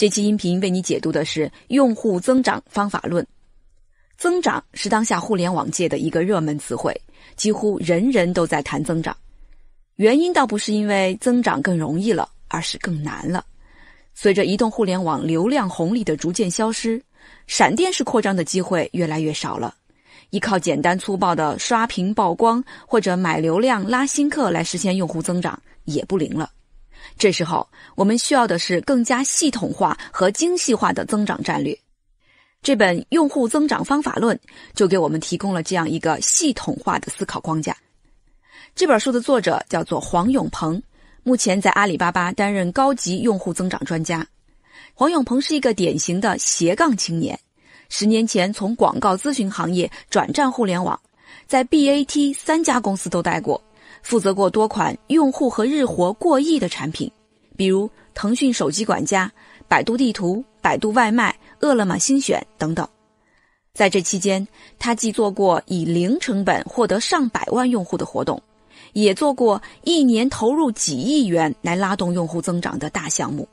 这期音频为你解读的是用户增长方法论。增长是当下互联网界的一个热门词汇，几乎人人都在谈增长。原因倒不是因为增长更容易了，而是更难了。随着移动互联网流量红利的逐渐消失，闪电式扩张的机会越来越少了。依靠简单粗暴的刷屏曝光或者买流量拉新客来实现用户增长也不灵了。这时候，我们需要的是更加系统化和精细化的增长战略。这本《用户增长方法论》就给我们提供了这样一个系统化的思考框架。这本书的作者叫做黄永鹏，目前在阿里巴巴担任高级用户增长专家。黄永鹏是一个典型的斜杠青年，十年前从广告咨询行业转战互联网，在 BAT 三家公司都待过，负责过多款用户和日活过亿的产品。比如腾讯手机管家、百度地图、百度外卖、饿了么新选等等。在这期间，他既做过以零成本获得上百万用户的活动，也做过一年投入几亿元来拉动用户增长的大项目，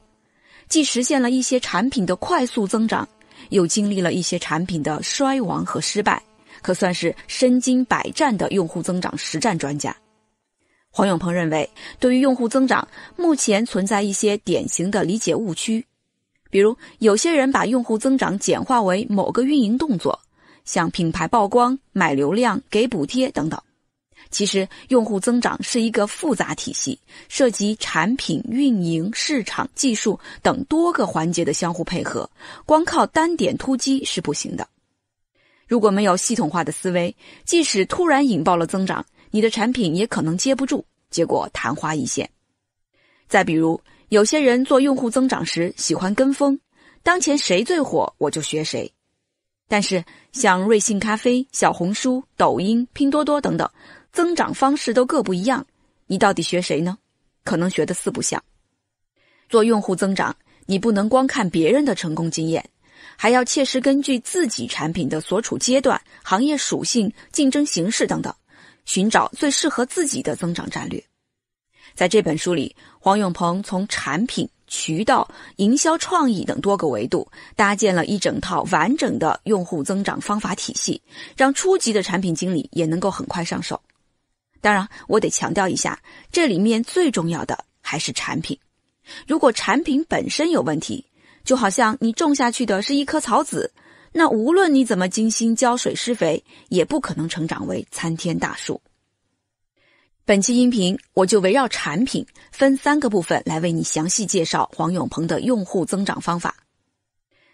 既实现了一些产品的快速增长，又经历了一些产品的衰亡和失败，可算是身经百战的用户增长实战专家。黄永鹏认为，对于用户增长，目前存在一些典型的理解误区，比如有些人把用户增长简化为某个运营动作，像品牌曝光、买流量、给补贴等等。其实，用户增长是一个复杂体系，涉及产品、运营、市场、技术等多个环节的相互配合，光靠单点突击是不行的。如果没有系统化的思维，即使突然引爆了增长。你的产品也可能接不住，结果昙花一现。再比如，有些人做用户增长时喜欢跟风，当前谁最火我就学谁。但是像瑞幸咖啡、小红书、抖音、拼多多等等，增长方式都各不一样，你到底学谁呢？可能学的四不像。做用户增长，你不能光看别人的成功经验，还要切实根据自己产品的所处阶段、行业属性、竞争形势等等。寻找最适合自己的增长战略，在这本书里，黄永鹏从产品、渠道、营销创意等多个维度搭建了一整套完整的用户增长方法体系，让初级的产品经理也能够很快上手。当然，我得强调一下，这里面最重要的还是产品。如果产品本身有问题，就好像你种下去的是一颗草籽。那无论你怎么精心浇水施肥，也不可能成长为参天大树。本期音频，我就围绕产品分三个部分来为你详细介绍黄永鹏的用户增长方法。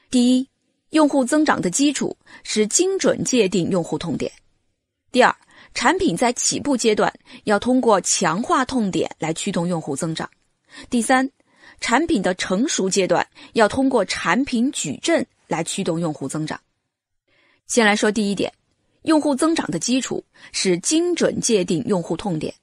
第一，用户增长的基础是精准界定用户痛点。第二，产品在起步阶段要通过强化痛点来驱动用户增长。第三，产品的成熟阶段要通过产品矩阵。来驱动用户增长。先来说第一点，用户增长的基础是精准界定用户痛点。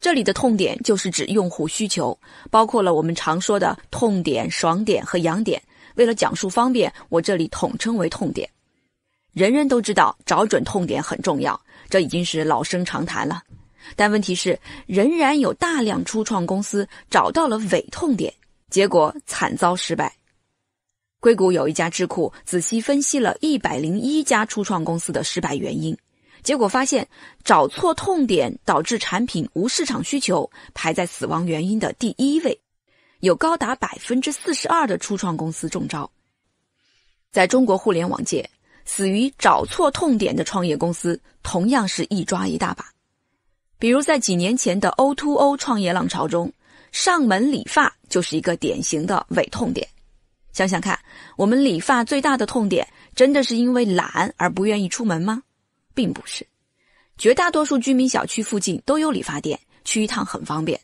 这里的痛点就是指用户需求，包括了我们常说的痛点、爽点和痒点。为了讲述方便，我这里统称为痛点。人人都知道找准痛点很重要，这已经是老生常谈了。但问题是，仍然有大量初创公司找到了伪痛点，结果惨遭失败。硅谷有一家智库仔细分析了101家初创公司的失败原因，结果发现找错痛点导致产品无市场需求排在死亡原因的第一位，有高达百分之四十二的初创公司中招。在中国互联网界，死于找错痛点的创业公司同样是一抓一大把。比如在几年前的 O2O 创业浪潮中，上门理发就是一个典型的伪痛点。想想看，我们理发最大的痛点真的是因为懒而不愿意出门吗？并不是，绝大多数居民小区附近都有理发店，去一趟很方便。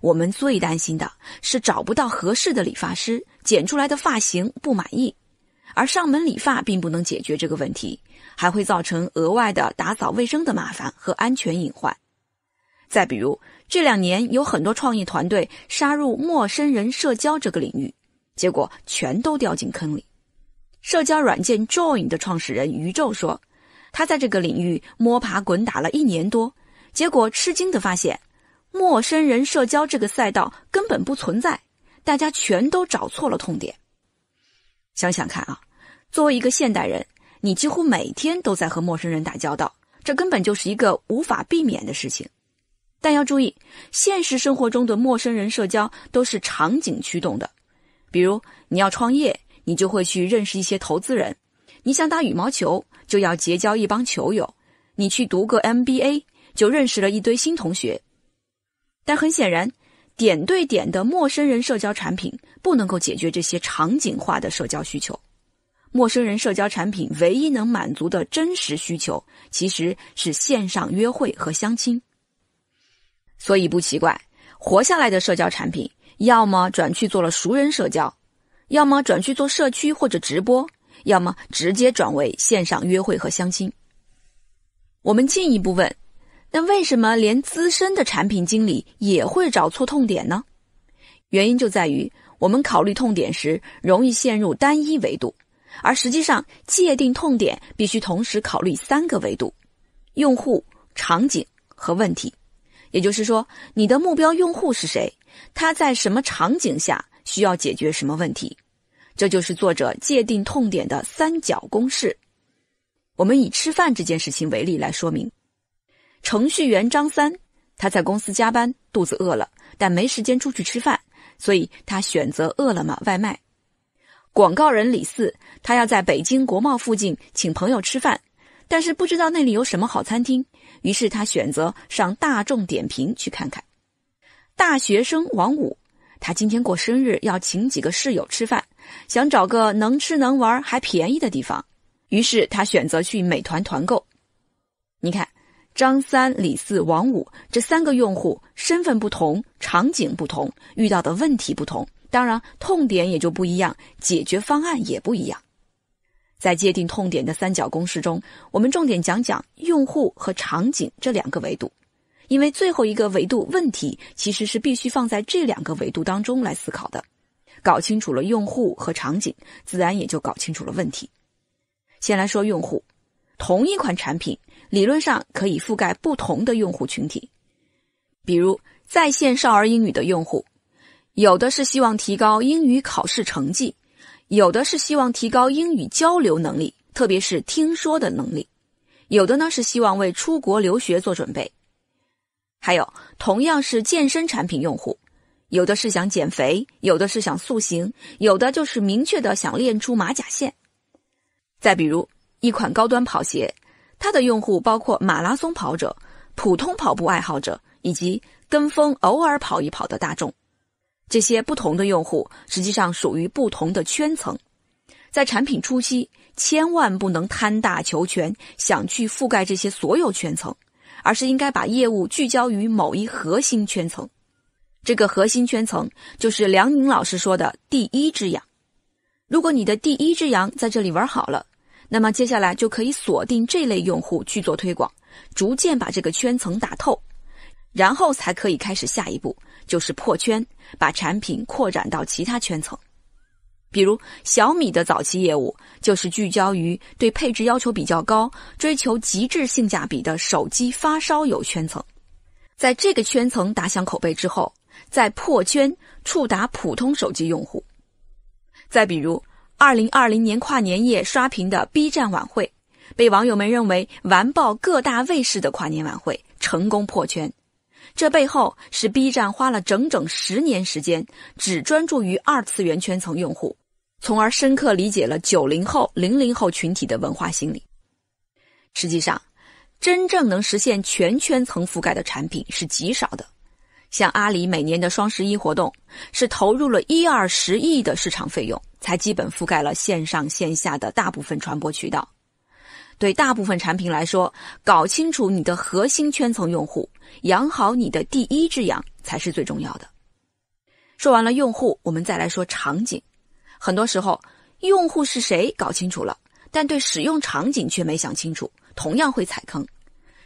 我们最担心的是找不到合适的理发师，剪出来的发型不满意，而上门理发并不能解决这个问题，还会造成额外的打扫卫生的麻烦和安全隐患。再比如，这两年有很多创意团队杀入陌生人社交这个领域。结果全都掉进坑里。社交软件 Join 的创始人于宙说：“他在这个领域摸爬滚打了一年多，结果吃惊的发现，陌生人社交这个赛道根本不存在，大家全都找错了痛点。”想想看啊，作为一个现代人，你几乎每天都在和陌生人打交道，这根本就是一个无法避免的事情。但要注意，现实生活中的陌生人社交都是场景驱动的。比如你要创业，你就会去认识一些投资人；你想打羽毛球，就要结交一帮球友；你去读个 MBA，就认识了一堆新同学。但很显然，点对点的陌生人社交产品不能够解决这些场景化的社交需求。陌生人社交产品唯一能满足的真实需求，其实是线上约会和相亲。所以不奇怪，活下来的社交产品。要么转去做了熟人社交，要么转去做社区或者直播，要么直接转为线上约会和相亲。我们进一步问，那为什么连资深的产品经理也会找错痛点呢？原因就在于我们考虑痛点时容易陷入单一维度，而实际上界定痛点必须同时考虑三个维度：用户、场景和问题。也就是说，你的目标用户是谁？他在什么场景下需要解决什么问题，这就是作者界定痛点的三角公式。我们以吃饭这件事情为例来说明。程序员张三，他在公司加班，肚子饿了，但没时间出去吃饭，所以他选择饿了么外卖。广告人李四，他要在北京国贸附近请朋友吃饭，但是不知道那里有什么好餐厅，于是他选择上大众点评去看看。大学生王五，他今天过生日，要请几个室友吃饭，想找个能吃能玩还便宜的地方。于是他选择去美团团购。你看，张三、李四、王五这三个用户身份不同，场景不同，遇到的问题不同，当然痛点也就不一样，解决方案也不一样。在界定痛点的三角公式中，我们重点讲讲用户和场景这两个维度。因为最后一个维度问题，其实是必须放在这两个维度当中来思考的。搞清楚了用户和场景，自然也就搞清楚了问题。先来说用户，同一款产品理论上可以覆盖不同的用户群体。比如在线少儿英语的用户，有的是希望提高英语考试成绩，有的是希望提高英语交流能力，特别是听说的能力，有的呢是希望为出国留学做准备。还有，同样是健身产品，用户有的是想减肥，有的是想塑形，有的就是明确的想练出马甲线。再比如一款高端跑鞋，它的用户包括马拉松跑者、普通跑步爱好者以及跟风偶尔跑一跑的大众。这些不同的用户实际上属于不同的圈层，在产品初期千万不能贪大求全，想去覆盖这些所有圈层。而是应该把业务聚焦于某一核心圈层，这个核心圈层就是梁宁老师说的第一只羊。如果你的第一只羊在这里玩好了，那么接下来就可以锁定这类用户去做推广，逐渐把这个圈层打透，然后才可以开始下一步，就是破圈，把产品扩展到其他圈层。比如小米的早期业务就是聚焦于对配置要求比较高、追求极致性价比的手机发烧友圈层，在这个圈层打响口碑之后，再破圈触达普通手机用户。再比如，二零二零年跨年夜刷屏的 B 站晚会，被网友们认为完爆各大卫视的跨年晚会，成功破圈。这背后是 B 站花了整整十年时间，只专注于二次元圈层用户。从而深刻理解了九零后、零零后群体的文化心理。实际上，真正能实现全圈层覆盖的产品是极少的。像阿里每年的双十一活动，是投入了一二十亿的市场费用，才基本覆盖了线上线下的大部分传播渠道。对大部分产品来说，搞清楚你的核心圈层用户，养好你的第一只羊，才是最重要的。说完了用户，我们再来说场景。很多时候，用户是谁搞清楚了，但对使用场景却没想清楚，同样会踩坑。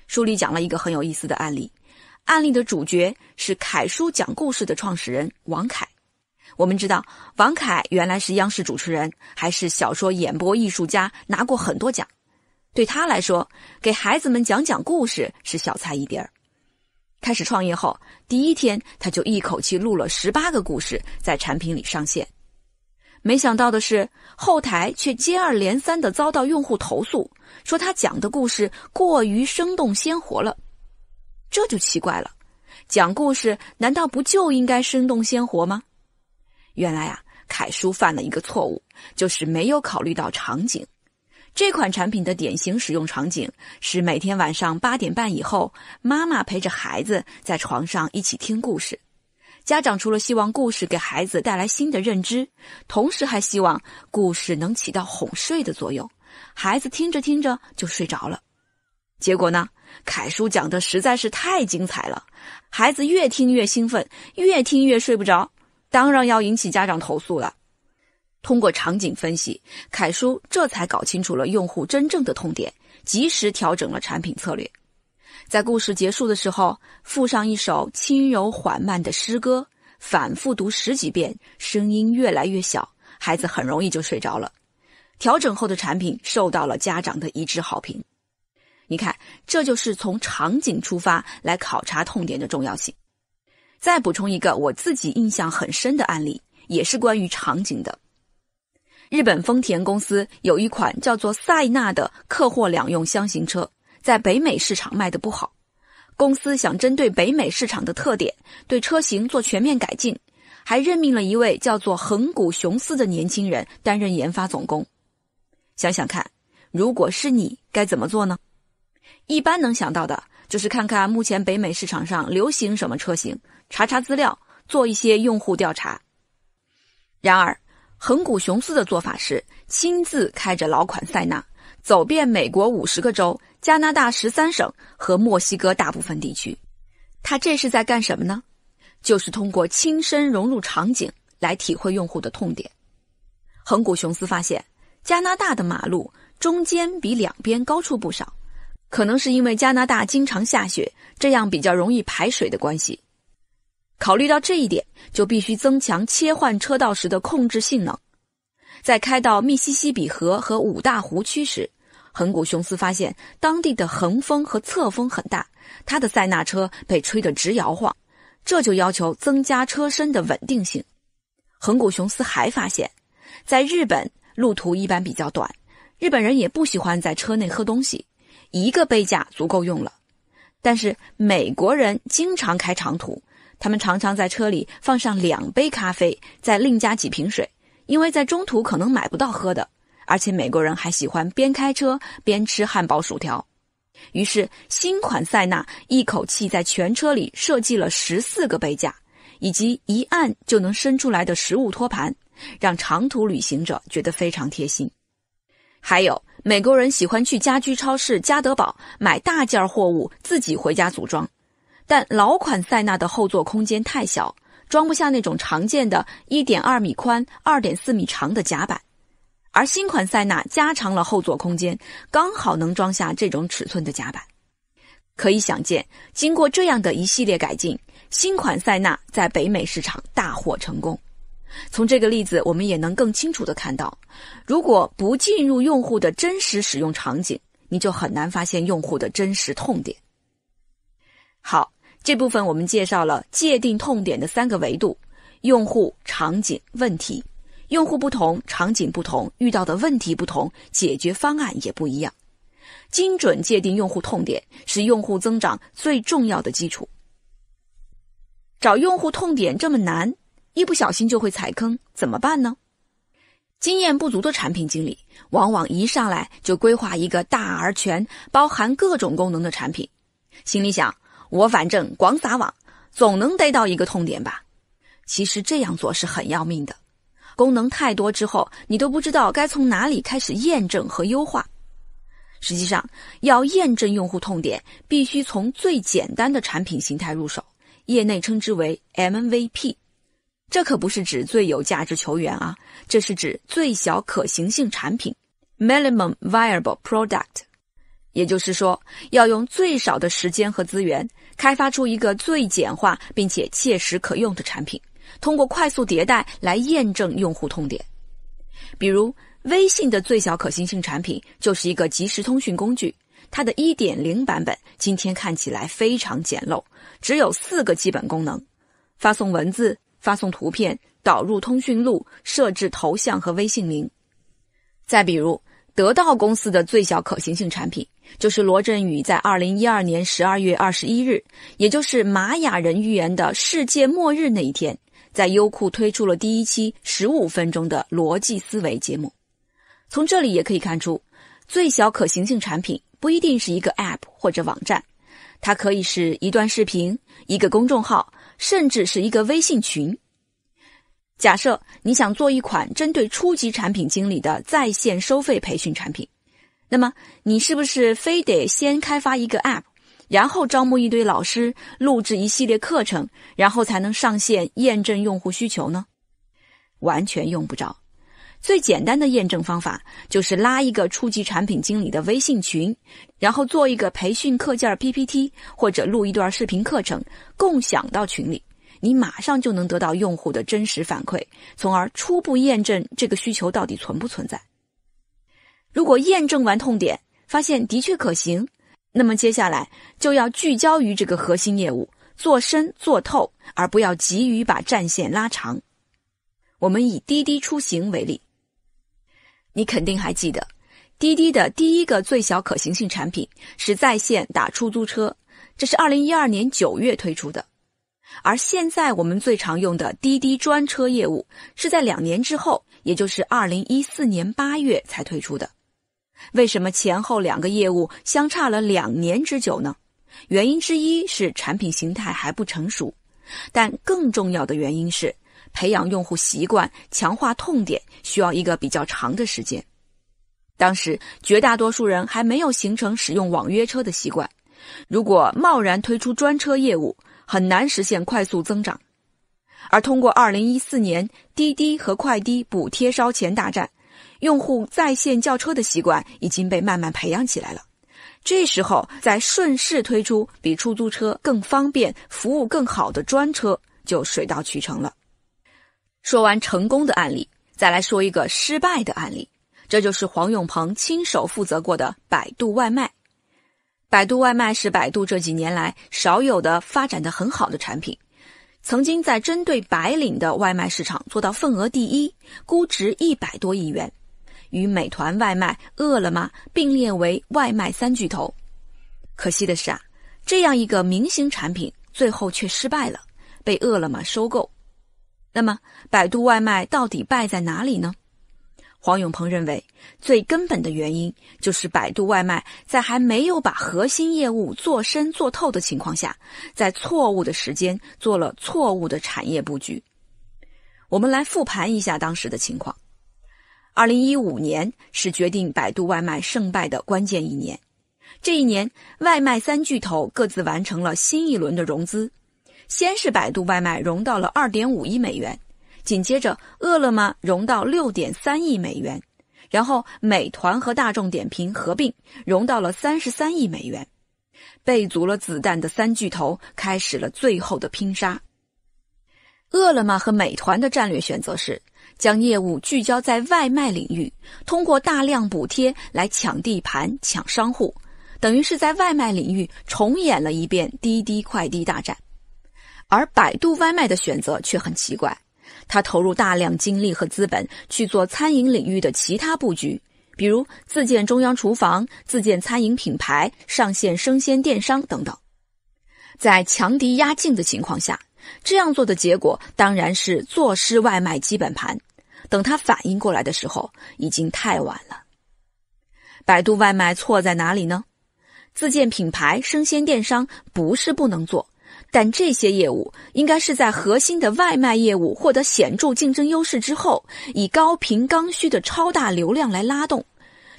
书里讲了一个很有意思的案例，案例的主角是凯叔讲故事的创始人王凯。我们知道，王凯原来是央视主持人，还是小说演播艺术家，拿过很多奖。对他来说，给孩子们讲讲故事是小菜一碟儿。开始创业后，第一天他就一口气录了十八个故事，在产品里上线。没想到的是，后台却接二连三的遭到用户投诉，说他讲的故事过于生动鲜活了。这就奇怪了，讲故事难道不就应该生动鲜活吗？原来啊，凯叔犯了一个错误，就是没有考虑到场景。这款产品的典型使用场景是每天晚上八点半以后，妈妈陪着孩子在床上一起听故事。家长除了希望故事给孩子带来新的认知，同时还希望故事能起到哄睡的作用，孩子听着听着就睡着了。结果呢，凯叔讲的实在是太精彩了，孩子越听越兴奋，越听越睡不着，当然要引起家长投诉了。通过场景分析，凯叔这才搞清楚了用户真正的痛点，及时调整了产品策略。在故事结束的时候，附上一首轻柔缓慢的诗歌，反复读十几遍，声音越来越小，孩子很容易就睡着了。调整后的产品受到了家长的一致好评。你看，这就是从场景出发来考察痛点的重要性。再补充一个我自己印象很深的案例，也是关于场景的。日本丰田公司有一款叫做塞纳的客货两用箱型车。在北美市场卖的不好，公司想针对北美市场的特点对车型做全面改进，还任命了一位叫做横谷雄司的年轻人担任研发总工。想想看，如果是你该怎么做呢？一般能想到的就是看看目前北美市场上流行什么车型，查查资料，做一些用户调查。然而，横谷雄司的做法是亲自开着老款塞纳。走遍美国五十个州、加拿大十三省和墨西哥大部分地区，他这是在干什么呢？就是通过亲身融入场景来体会用户的痛点。恒古雄斯发现，加拿大的马路中间比两边高出不少，可能是因为加拿大经常下雪，这样比较容易排水的关系。考虑到这一点，就必须增强切换车道时的控制性能。在开到密西西比河和五大湖区时，横谷雄斯发现当地的横风和侧风很大，他的塞纳车被吹得直摇晃，这就要求增加车身的稳定性。横谷雄斯还发现，在日本路途一般比较短，日本人也不喜欢在车内喝东西，一个杯架足够用了。但是美国人经常开长途，他们常常在车里放上两杯咖啡，再另加几瓶水，因为在中途可能买不到喝的。而且美国人还喜欢边开车边吃汉堡薯条，于是新款塞纳一口气在全车里设计了十四个杯架，以及一按就能伸出来的食物托盘，让长途旅行者觉得非常贴心。还有美国人喜欢去家居超市家得宝买大件货物自己回家组装，但老款塞纳的后座空间太小，装不下那种常见的1.2米宽、2.4米长的甲板。而新款塞纳加长了后座空间，刚好能装下这种尺寸的甲板。可以想见，经过这样的一系列改进，新款塞纳在北美市场大获成功。从这个例子，我们也能更清楚地看到，如果不进入用户的真实使用场景，你就很难发现用户的真实痛点。好，这部分我们介绍了界定痛点的三个维度：用户、场景、问题。用户不同，场景不同，遇到的问题不同，解决方案也不一样。精准界定用户痛点是用户增长最重要的基础。找用户痛点这么难，一不小心就会踩坑，怎么办呢？经验不足的产品经理往往一上来就规划一个大而全、包含各种功能的产品，心里想：我反正广撒网，总能逮到一个痛点吧。其实这样做是很要命的。功能太多之后，你都不知道该从哪里开始验证和优化。实际上，要验证用户痛点，必须从最简单的产品形态入手，业内称之为 MVP。这可不是指最有价值球员啊，这是指最小可行性产品 （Minimum Viable Product）。也就是说，要用最少的时间和资源，开发出一个最简化并且切实可用的产品。通过快速迭代来验证用户痛点，比如微信的最小可行性产品就是一个即时通讯工具，它的一点零版本今天看起来非常简陋，只有四个基本功能：发送文字、发送图片、导入通讯录、设置头像和微信名。再比如，得到公司的最小可行性产品就是罗振宇在二零一二年十二月二十一日，也就是玛雅人预言的世界末日那一天。在优酷推出了第一期十五分钟的逻辑思维节目，从这里也可以看出，最小可行性产品不一定是一个 App 或者网站，它可以是一段视频、一个公众号，甚至是一个微信群。假设你想做一款针对初级产品经理的在线收费培训产品，那么你是不是非得先开发一个 App？然后招募一堆老师，录制一系列课程，然后才能上线验证用户需求呢？完全用不着。最简单的验证方法就是拉一个初级产品经理的微信群，然后做一个培训课件 PPT 或者录一段视频课程，共享到群里，你马上就能得到用户的真实反馈，从而初步验证这个需求到底存不存在。如果验证完痛点，发现的确可行。那么接下来就要聚焦于这个核心业务，做深做透，而不要急于把战线拉长。我们以滴滴出行为例，你肯定还记得，滴滴的第一个最小可行性产品是在线打出租车，这是二零一二年九月推出的。而现在我们最常用的滴滴专车业务，是在两年之后，也就是二零一四年八月才推出的。为什么前后两个业务相差了两年之久呢？原因之一是产品形态还不成熟，但更重要的原因是培养用户习惯、强化痛点需要一个比较长的时间。当时绝大多数人还没有形成使用网约车的习惯，如果贸然推出专车业务，很难实现快速增长。而通过2014年滴滴和快滴补贴烧钱大战。用户在线叫车的习惯已经被慢慢培养起来了，这时候再顺势推出比出租车更方便、服务更好的专车就水到渠成了。说完成功的案例，再来说一个失败的案例，这就是黄永鹏亲手负责过的百度外卖。百度外卖是百度这几年来少有的发展的很好的产品，曾经在针对白领的外卖市场做到份额第一，估值一百多亿元。与美团外卖、饿了么并列为外卖三巨头。可惜的是啊，这样一个明星产品最后却失败了，被饿了么收购。那么，百度外卖到底败在哪里呢？黄永鹏认为，最根本的原因就是百度外卖在还没有把核心业务做深做透的情况下，在错误的时间做了错误的产业布局。我们来复盘一下当时的情况。二零一五年是决定百度外卖胜败的关键一年。这一年，外卖三巨头各自完成了新一轮的融资。先是百度外卖融到了二点五亿美元，紧接着饿了么融到六点三亿美元，然后美团和大众点评合并融到了三十三亿美元。备足了子弹的三巨头开始了最后的拼杀。饿了么和美团的战略选择是，将业务聚焦在外卖领域，通过大量补贴来抢地盘、抢商户，等于是在外卖领域重演了一遍滴滴快滴大战。而百度外卖的选择却很奇怪，它投入大量精力和资本去做餐饮领域的其他布局，比如自建中央厨房、自建餐饮品牌、上线生鲜电商等等。在强敌压境的情况下。这样做的结果当然是坐失外卖基本盘。等他反应过来的时候，已经太晚了。百度外卖错在哪里呢？自建品牌生鲜电商不是不能做，但这些业务应该是在核心的外卖业务获得显著竞争优势之后，以高频刚需的超大流量来拉动。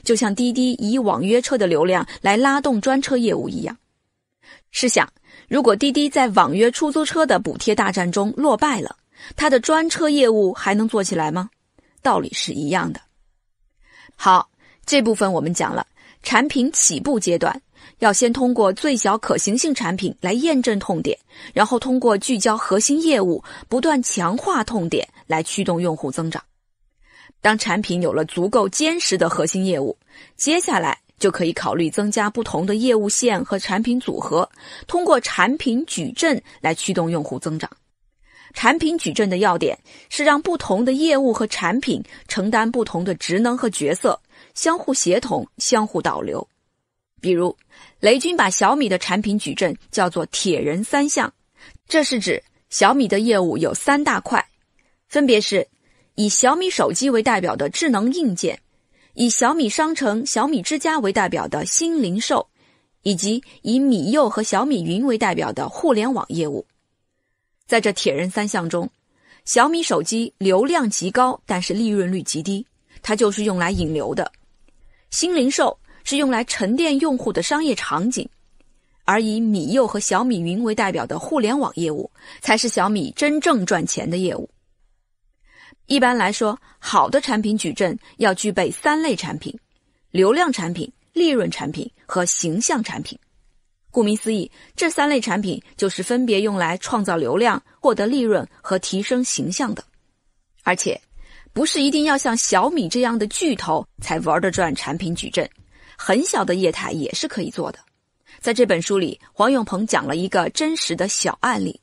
就像滴滴以网约车的流量来拉动专车业务一样。试想，如果滴滴在网约出租车的补贴大战中落败了，它的专车业务还能做起来吗？道理是一样的。好，这部分我们讲了，产品起步阶段要先通过最小可行性产品来验证痛点，然后通过聚焦核心业务，不断强化痛点来驱动用户增长。当产品有了足够坚实的核心业务，接下来。就可以考虑增加不同的业务线和产品组合，通过产品矩阵来驱动用户增长。产品矩阵的要点是让不同的业务和产品承担不同的职能和角色，相互协同，相互导流。比如，雷军把小米的产品矩阵叫做“铁人三项”，这是指小米的业务有三大块，分别是以小米手机为代表的智能硬件。以小米商城、小米之家为代表的新零售，以及以米柚和小米云为代表的互联网业务，在这铁人三项中，小米手机流量极高，但是利润率极低，它就是用来引流的；新零售是用来沉淀用户的商业场景，而以米柚和小米云为代表的互联网业务才是小米真正赚钱的业务。一般来说，好的产品矩阵要具备三类产品：流量产品、利润产品和形象产品。顾名思义，这三类产品就是分别用来创造流量、获得利润和提升形象的。而且，不是一定要像小米这样的巨头才玩得转产品矩阵，很小的业态也是可以做的。在这本书里，黄永鹏讲了一个真实的小案例。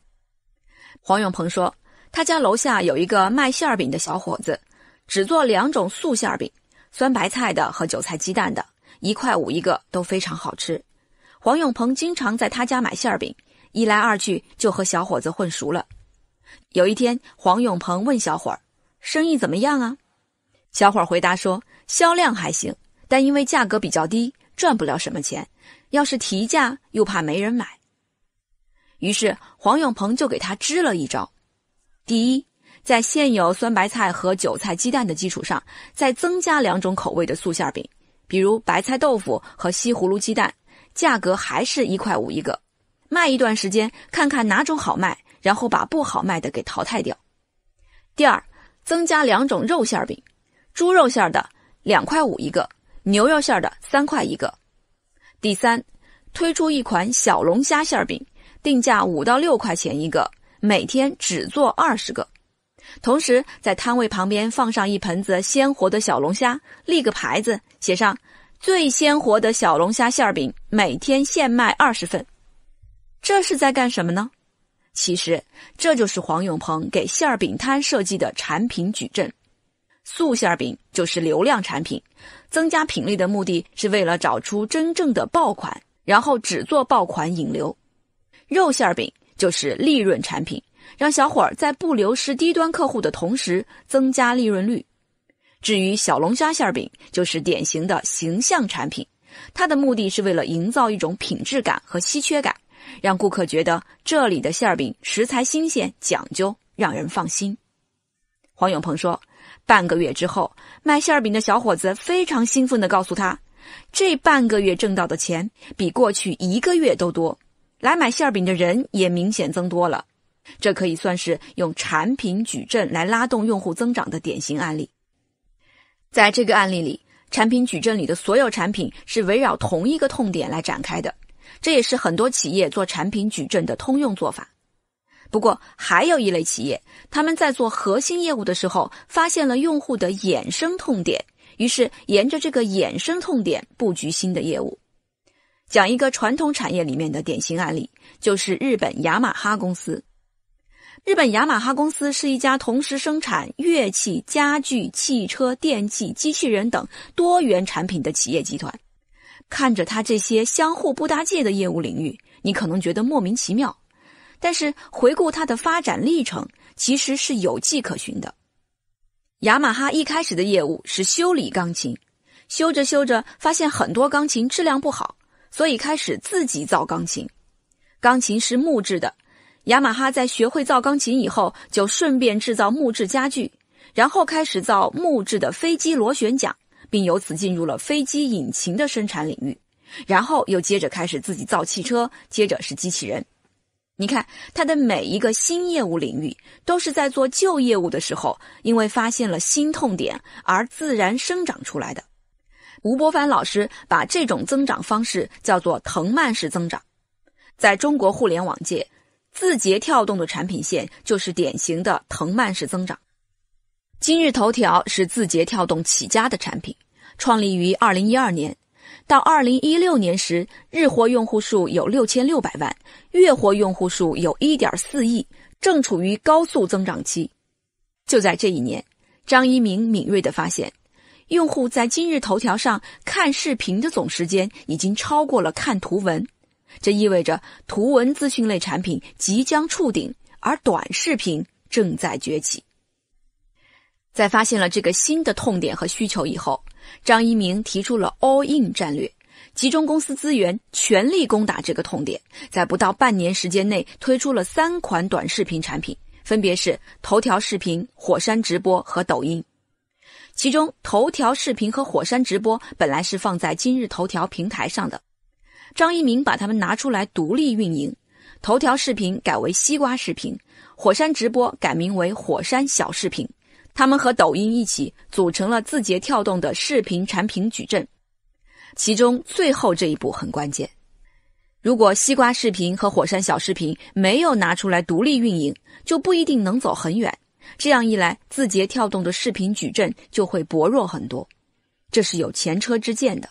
黄永鹏说。他家楼下有一个卖馅饼的小伙子，只做两种素馅饼，酸白菜的和韭菜鸡蛋的，一块五一个，都非常好吃。黄永鹏经常在他家买馅饼，一来二去就和小伙子混熟了。有一天，黄永鹏问小伙儿：“生意怎么样啊？”小伙儿回答说：“销量还行，但因为价格比较低，赚不了什么钱。要是提价，又怕没人买。”于是黄永鹏就给他支了一招。第一，在现有酸白菜和韭菜鸡蛋的基础上，再增加两种口味的素馅饼，比如白菜豆腐和西葫芦鸡蛋，价格还是一块五一个，卖一段时间，看看哪种好卖，然后把不好卖的给淘汰掉。第二，增加两种肉馅饼，猪肉馅的两块五一个，牛肉馅的三块一个。第三，推出一款小龙虾馅饼，定价五到六块钱一个。每天只做二十个，同时在摊位旁边放上一盆子鲜活的小龙虾，立个牌子写上“最鲜活的小龙虾馅饼，每天限卖二十份”。这是在干什么呢？其实这就是黄永鹏给馅饼摊设计的产品矩阵。素馅饼就是流量产品，增加品类的目的是为了找出真正的爆款，然后只做爆款引流。肉馅饼。就是利润产品，让小伙儿在不流失低端客户的同时增加利润率。至于小龙虾馅饼，就是典型的形象产品，它的目的是为了营造一种品质感和稀缺感，让顾客觉得这里的馅饼食材新鲜、讲究，让人放心。黄永鹏说，半个月之后，卖馅饼的小伙子非常兴奋地告诉他，这半个月挣到的钱比过去一个月都多。来买馅饼的人也明显增多了，这可以算是用产品矩阵来拉动用户增长的典型案例。在这个案例里，产品矩阵里的所有产品是围绕同一个痛点来展开的，这也是很多企业做产品矩阵的通用做法。不过，还有一类企业，他们在做核心业务的时候发现了用户的衍生痛点，于是沿着这个衍生痛点布局新的业务。讲一个传统产业里面的典型案例，就是日本雅马哈公司。日本雅马哈公司是一家同时生产乐器、家具、汽车、电器、机器人等多元产品的企业集团。看着它这些相互不搭界的业务领域，你可能觉得莫名其妙。但是回顾它的发展历程，其实是有迹可循的。雅马哈一开始的业务是修理钢琴，修着修着发现很多钢琴质量不好。所以开始自己造钢琴，钢琴是木质的。雅马哈在学会造钢琴以后，就顺便制造木质家具，然后开始造木质的飞机螺旋桨，并由此进入了飞机引擎的生产领域。然后又接着开始自己造汽车，接着是机器人。你看，他的每一个新业务领域都是在做旧业务的时候，因为发现了新痛点而自然生长出来的。吴伯凡老师把这种增长方式叫做“藤蔓式增长”。在中国互联网界，字节跳动的产品线就是典型的藤蔓式增长。今日头条是字节跳动起家的产品，创立于二零一二年，到二零一六年时，日活用户数有六千六百万，月活用户数有一点四亿，正处于高速增长期。就在这一年，张一鸣敏锐的发现。用户在今日头条上看视频的总时间已经超过了看图文，这意味着图文资讯类产品即将触顶，而短视频正在崛起。在发现了这个新的痛点和需求以后，张一鸣提出了 All In 战略，集中公司资源全力攻打这个痛点，在不到半年时间内推出了三款短视频产品，分别是头条视频、火山直播和抖音。其中，头条视频和火山直播本来是放在今日头条平台上的，张一鸣把它们拿出来独立运营，头条视频改为西瓜视频，火山直播改名为火山小视频，他们和抖音一起组成了字节跳动的视频产品矩阵。其中最后这一步很关键，如果西瓜视频和火山小视频没有拿出来独立运营，就不一定能走很远。这样一来，字节跳动的视频矩阵就会薄弱很多，这是有前车之鉴的。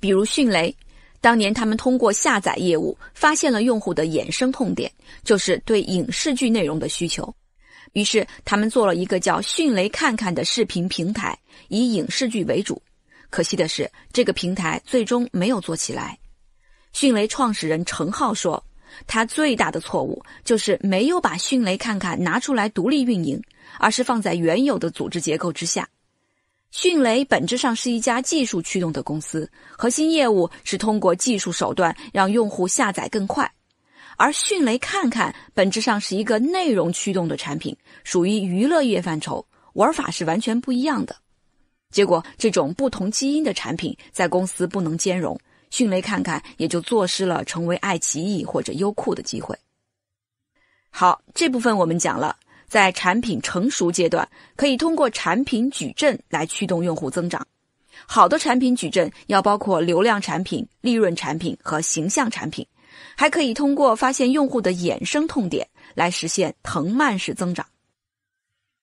比如迅雷，当年他们通过下载业务发现了用户的衍生痛点，就是对影视剧内容的需求，于是他们做了一个叫“迅雷看看”的视频平台，以影视剧为主。可惜的是，这个平台最终没有做起来。迅雷创始人程浩说。他最大的错误就是没有把迅雷看看拿出来独立运营，而是放在原有的组织结构之下。迅雷本质上是一家技术驱动的公司，核心业务是通过技术手段让用户下载更快；而迅雷看看本质上是一个内容驱动的产品，属于娱乐业范畴，玩法是完全不一样的。结果，这种不同基因的产品在公司不能兼容。迅雷看看也就错失了成为爱奇艺或者优酷的机会。好，这部分我们讲了，在产品成熟阶段，可以通过产品矩阵来驱动用户增长。好的产品矩阵要包括流量产品、利润产品和形象产品，还可以通过发现用户的衍生痛点来实现藤蔓式增长。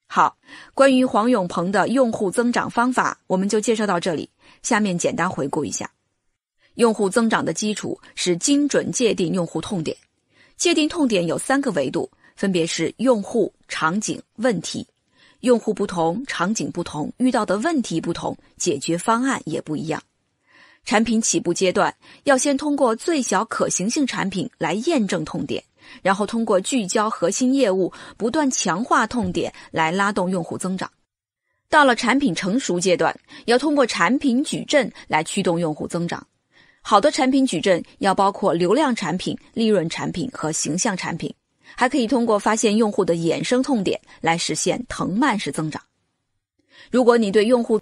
好，关于黄永鹏的用户增长方法，我们就介绍到这里。下面简单回顾一下。用户增长的基础是精准界定用户痛点，界定痛点有三个维度，分别是用户、场景、问题。用户不同，场景不同，遇到的问题不同，解决方案也不一样。产品起步阶段，要先通过最小可行性产品来验证痛点，然后通过聚焦核心业务，不断强化痛点来拉动用户增长。到了产品成熟阶段，要通过产品矩阵来驱动用户增长。好的产品矩阵要包括流量产品、利润产品和形象产品，还可以通过发现用户的衍生痛点来实现藤蔓式增长。如果你对用户，